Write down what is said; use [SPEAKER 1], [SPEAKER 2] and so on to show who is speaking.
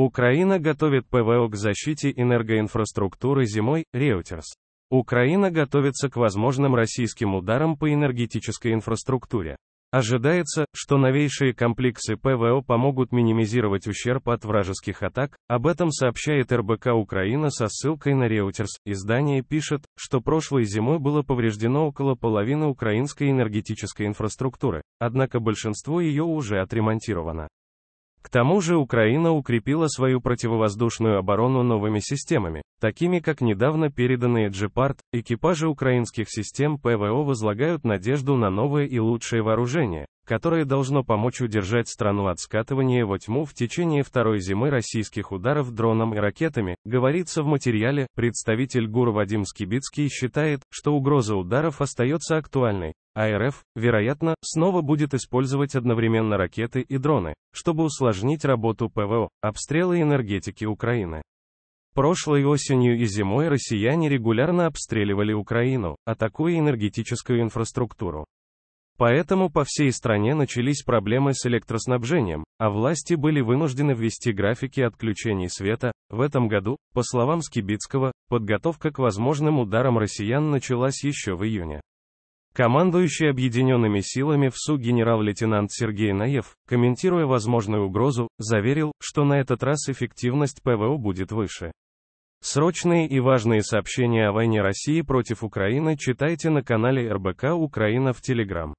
[SPEAKER 1] Украина готовит ПВО к защите энергоинфраструктуры зимой, Reuters. Украина готовится к возможным российским ударам по энергетической инфраструктуре. Ожидается, что новейшие комплексы ПВО помогут минимизировать ущерб от вражеских атак, об этом сообщает РБК Украина со ссылкой на Reuters. Издание пишет, что прошлой зимой было повреждено около половины украинской энергетической инфраструктуры, однако большинство ее уже отремонтировано. К тому же Украина укрепила свою противовоздушную оборону новыми системами, такими как недавно переданные «Джепард», экипажи украинских систем ПВО возлагают надежду на новое и лучшее вооружение, которое должно помочь удержать страну от скатывания во тьму в течение второй зимы российских ударов дроном и ракетами, говорится в материале, представитель ГУР Вадим Скибицкий считает, что угроза ударов остается актуальной, а РФ, вероятно, снова будет использовать одновременно ракеты и дроны, чтобы усложнить работу ПВО, обстрелы энергетики Украины. Прошлой осенью и зимой россияне регулярно обстреливали Украину, атакуя энергетическую инфраструктуру. Поэтому по всей стране начались проблемы с электроснабжением, а власти были вынуждены ввести графики отключений света. В этом году, по словам Скибицкого, подготовка к возможным ударам россиян началась еще в июне. Командующий объединенными силами в СУ генерал-лейтенант Сергей Наев, комментируя возможную угрозу, заверил, что на этот раз эффективность ПВО будет выше. Срочные и важные сообщения о войне России против Украины читайте на канале РБК Украина в Телеграм.